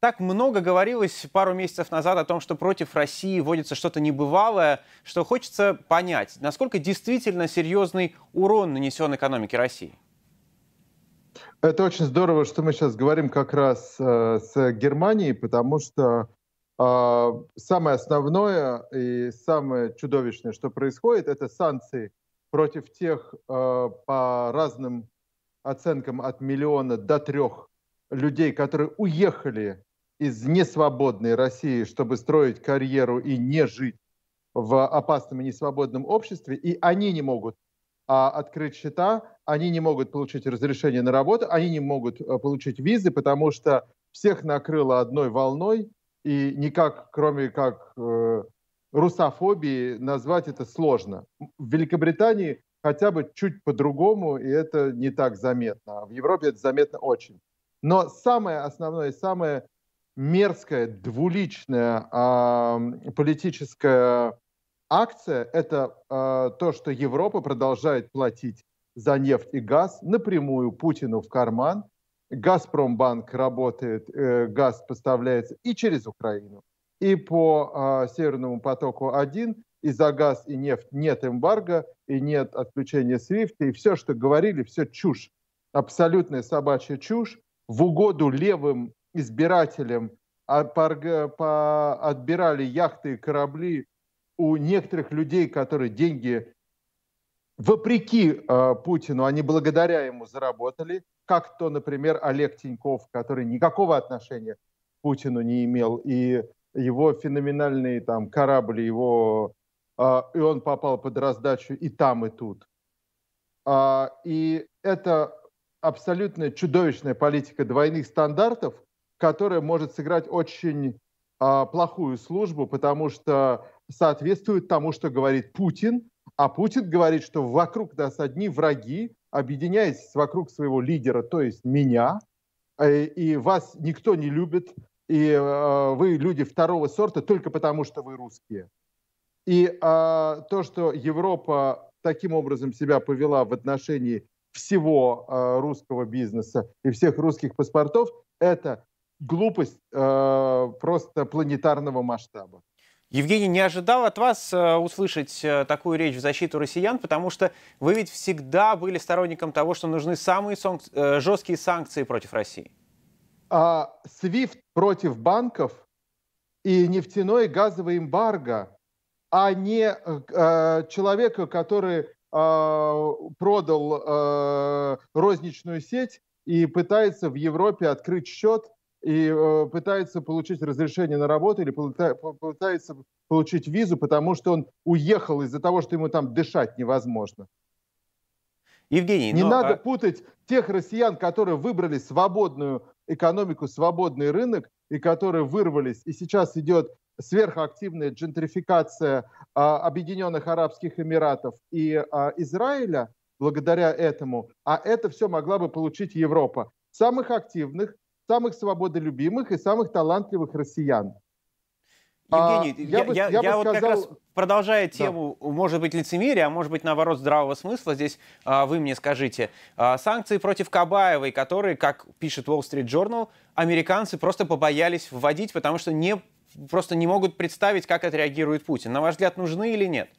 Так много говорилось пару месяцев назад о том, что против России вводится что-то небывалое, что хочется понять, насколько действительно серьезный урон нанесен экономике России. Это очень здорово, что мы сейчас говорим как раз э, с Германией, потому что э, самое основное и самое чудовищное, что происходит, это санкции против тех э, по разным оценкам от миллиона до трех людей, которые уехали из несвободной России, чтобы строить карьеру и не жить в опасном и несвободном обществе, и они не могут а, открыть счета, они не могут получить разрешение на работу, они не могут а, получить визы, потому что всех накрыло одной волной, и никак, кроме как э, русофобии, назвать это сложно. В Великобритании хотя бы чуть по-другому, и это не так заметно. А в Европе это заметно очень. Но самое основное, самое мерзкая, двуличная э, политическая акция – это э, то, что Европа продолжает платить за нефть и газ напрямую Путину в карман. Газпромбанк работает, э, газ поставляется и через Украину, и по э, Северному потоку-1, и за газ и нефть нет эмбарго, и нет отключения свифта, и все, что говорили, все чушь. Абсолютная собачья чушь в угоду левым избирателям а отбирали яхты и корабли у некоторых людей, которые деньги вопреки а, Путину, они благодаря ему заработали, как то, например, Олег Тиньков, который никакого отношения к Путину не имел, и его феноменальный там корабль, его а, и он попал под раздачу и там и тут. и это абсолютно чудовищная политика двойных стандартов, которая может сыграть очень э, плохую службу, потому что соответствует тому, что говорит Путин, а Путин говорит, что вокруг нас одни враги, объединяясь вокруг своего лидера, то есть меня, э, и вас никто не любит, и э, вы люди второго сорта только потому, что вы русские. И э, то, что Европа таким образом себя повела в отношении всего э, русского бизнеса и всех русских паспортов, это глупость э, просто планетарного масштаба. Евгений, не ожидал от вас э, услышать э, такую речь в защиту россиян, потому что вы ведь всегда были сторонником того, что нужны самые санкции, э, жесткие санкции против России. А SWIFT против банков и нефтяной и газовый эмбарго, а не э, человека, который э, продал э, розничную сеть и пытается в Европе открыть счет – и э, пытается получить разрешение на работу или пытается получить визу, потому что он уехал из-за того, что ему там дышать невозможно. Евгений, не но... Ну, надо а путать тех россиян, которые выбрали свободную экономику, свободный рынок и которые вырвались, и сейчас идет сверхактивная джентрификация а, Объединенных Арабских Эмиратов и а, Израиля благодаря этому, а это все могла бы получить Европа. Самых активных самых свободолюбимых и самых талантливых россиян. А, Евгений, а, я, я, бы, я, я, я вот сказал... как раз продолжая тему, да. может быть, лицемерия, а может быть, наоборот, здравого смысла, здесь а, вы мне скажите, а, санкции против Кабаевой, которые, как пишет Wall Street Journal, американцы просто побоялись вводить, потому что не, просто не могут представить, как отреагирует Путин. На ваш взгляд, нужны или нет?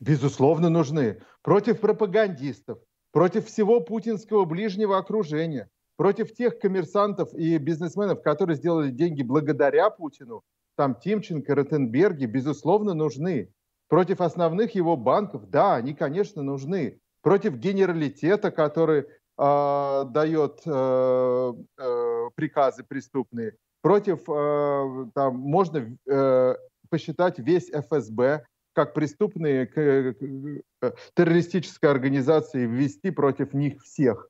Безусловно, нужны. Против пропагандистов, против всего путинского ближнего окружения, против тех коммерсантов и бизнесменов, которые сделали деньги благодаря Путину, там Тимченко, Ротенберги, безусловно, нужны. Против основных его банков, да, они, конечно, нужны. Против генералитета, который а, э, дает э, приказы преступные. Против, э, там, можно э, посчитать весь ФСБ как преступные к, к, э, террористической организации, ввести против них всех.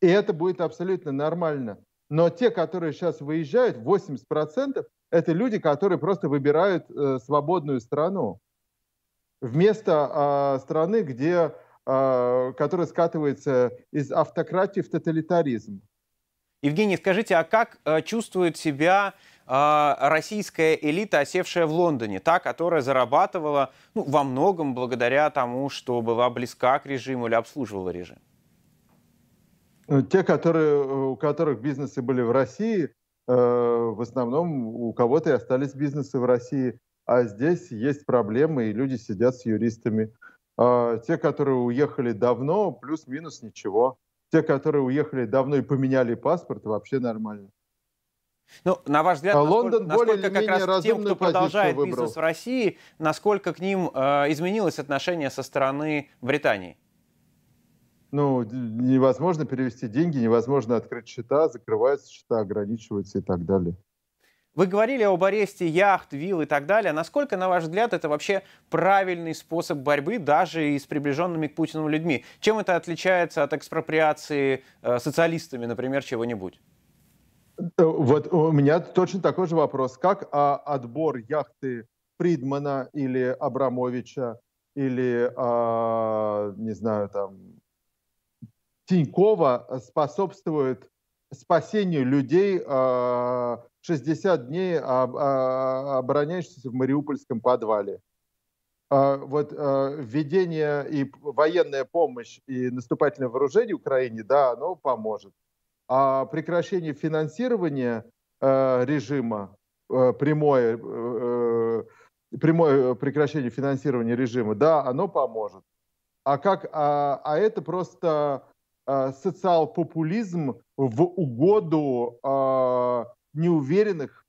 И это будет абсолютно нормально. Но те, которые сейчас выезжают, 80% это люди, которые просто выбирают э, свободную страну вместо э, страны, где, э, которая скатывается из автократии в тоталитаризм. Евгений, скажите, а как э, чувствует себя э, российская элита, осевшая в Лондоне, та, которая зарабатывала ну, во многом благодаря тому, что была близка к режиму или обслуживала режим? Э, те, которые, э, у которых бизнесы были в России, э, в основном у кого-то и остались бизнесы в России, а здесь есть проблемы, и люди сидят с юристами. А, те, которые уехали давно, плюс-минус ничего. Те, которые уехали давно и поменяли паспорт, вообще нормально. Ну, на ваш взгляд, а насколько, Лондон насколько как раз тем, кто продолжает выбрал. бизнес в России, насколько к ним э, изменилось отношение со стороны Британии? ну, невозможно перевести деньги, невозможно открыть счета, закрываются счета, ограничиваются и так далее. Вы говорили об аресте яхт, вил и так далее. Насколько, на ваш взгляд, это вообще правильный способ борьбы даже и с приближенными к Путину людьми? Чем это отличается от экспроприации э, социалистами, например, чего-нибудь? Э, вот у меня точно такой же вопрос. Как а, отбор яхты Придмана или Абрамовича или, а, не знаю, там, Тинькова способствует спасению людей 60 а, дней а, обороняющихся в Мариупольском подвале. А, вот введение и военная помощь и наступательное вооружение Украине, да, оно поможет. А прекращение финансирования режима, прямое, э, э, прямое прекращение финансирования режима, да, оно поможет. А как, а, а это просто Э, социал-популизм в угоду э, неуверенных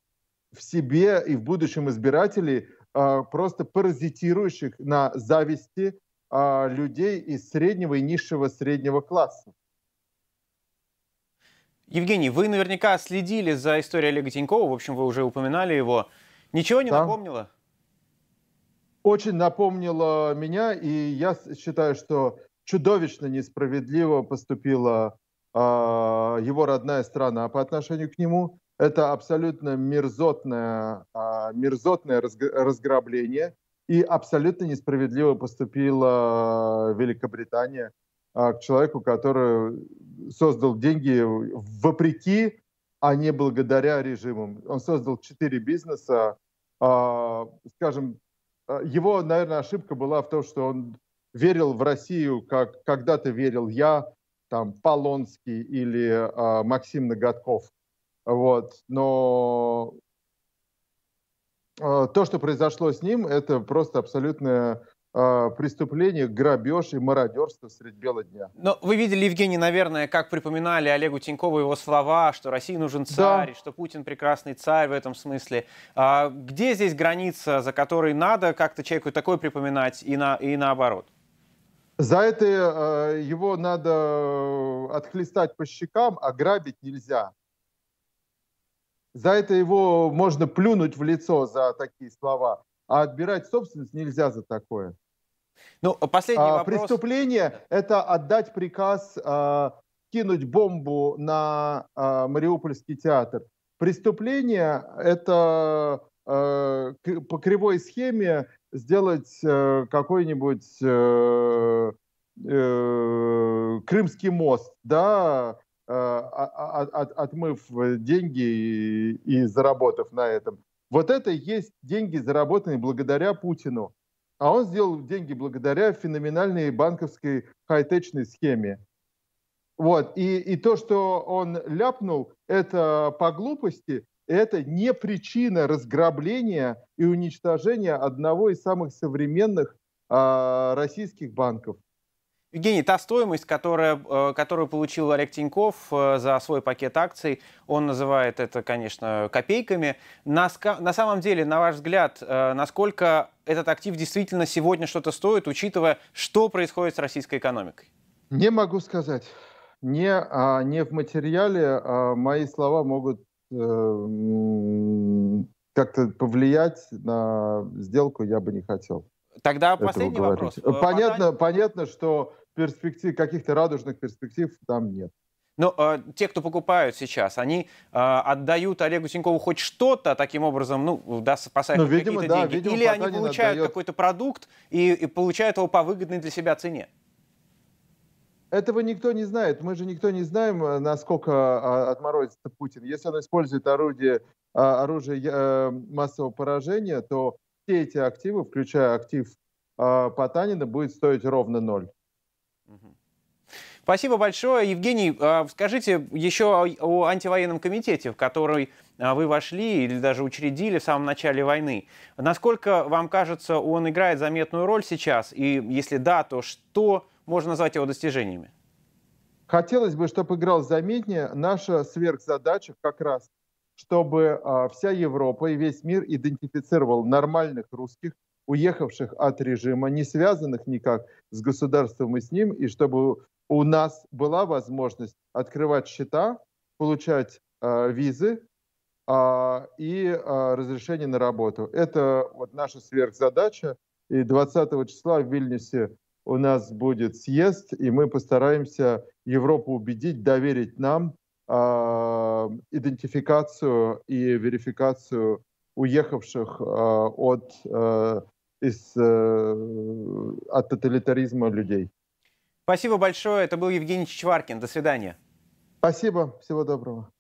в себе и в будущем избирателей, э, просто паразитирующих на зависти людей из среднего и низшего среднего класса. Евгений, вы наверняка следили за историей Олега Тинькова, в общем, вы уже упоминали его. Ничего не да. напомнило? Очень напомнило меня, и я считаю, что чудовищно несправедливо поступила э, его родная страна а по отношению к нему. Это абсолютно мерзотное, э, мерзотное разграбление. И абсолютно несправедливо поступила Великобритания э, к человеку, который создал деньги вопреки, а не благодаря режимам. Он создал четыре бизнеса. Э, скажем, его, наверное, ошибка была в том, что он верил в Россию, как когда-то верил я, там, Полонский или э, Максим Ноготков. Вот. Но э, то, что произошло с ним, это просто абсолютное а, преступление, грабеж и мародерство средь бела дня. Но вы видели, Евгений, наверное, как припоминали Олегу Тинькову его слова, что России нужен царь, да. что Путин прекрасный царь в этом смысле. А где здесь граница, за которой надо как-то человеку такое припоминать и, на, и наоборот? За это э, его надо э, отхлестать по щекам, а грабить нельзя. За это его можно плюнуть в лицо за такие слова, а отбирать собственность нельзя за такое. Ну, а последний а, вопрос. Преступление – это отдать приказ а, кинуть бомбу на а, Мариупольский театр. Преступление – это а, к, по кривой схеме сделать э, какой-нибудь э, э, Крымский мост, да, отмыв деньги и, и заработав на этом. Вот это и есть деньги, заработанные благодаря Путину. А он сделал деньги благодаря феноменальной банковской хай-течной схеме. Вот. И, и то, что он ляпнул, это по глупости, это не причина разграбления и уничтожения одного из самых современных э, российских банков. Евгений, та стоимость, которая, э, которую получил Олег Тиньков э, за свой пакет акций, он называет это, конечно, копейками. На, на самом деле, на ваш взгляд, э, насколько этот актив действительно сегодня что-то стоит, учитывая, что происходит с российской экономикой? Не могу сказать. Не, а, не в материале а, мои слова могут Э, как-то повлиять на сделку я бы не хотел. Тогда последний говорить. вопрос. Э, понятно, Потом... понятно, что перспектив, каких-то радужных перспектив там нет. Но ну, э, те, кто покупают сейчас, они э, отдают Олегу Тинькову хоть что-то, таким образом, ну, да, спасая ну, какие-то да, деньги. Видимо, Или они получают отдает... какой-то продукт и, и получают его по выгодной для себя цене. Этого никто не знает. Мы же никто не знаем, э, насколько а, отморозится Путин. Если он использует орудие, а, оружие эм, массового поражения, то все эти активы, включая актив а, Потанина, будет стоить ровно ноль. Спасибо большое. Евгений, скажите еще о антивоенном комитете, в который вы вошли или даже учредили в самом начале войны. Насколько вам кажется, он играет заметную роль сейчас? И если да, то что можно назвать его достижениями? Хотелось бы, чтобы играл заметнее. Наша сверхзадача как раз, чтобы а, вся Европа и весь мир идентифицировал нормальных русских, уехавших от режима, не связанных никак с государством и с ним, и чтобы у нас была возможность открывать счета, получать э, визы э, и э, разрешение на работу. Это вот наша сверхзадача. И 20 числа в Вильнюсе у нас будет съезд, и мы постараемся Европу убедить, доверить нам э, идентификацию и верификацию уехавших э, от, э, из, э, от тоталитаризма людей. Спасибо большое. Это был Евгений Чичваркин. До свидания. Спасибо. Всего доброго.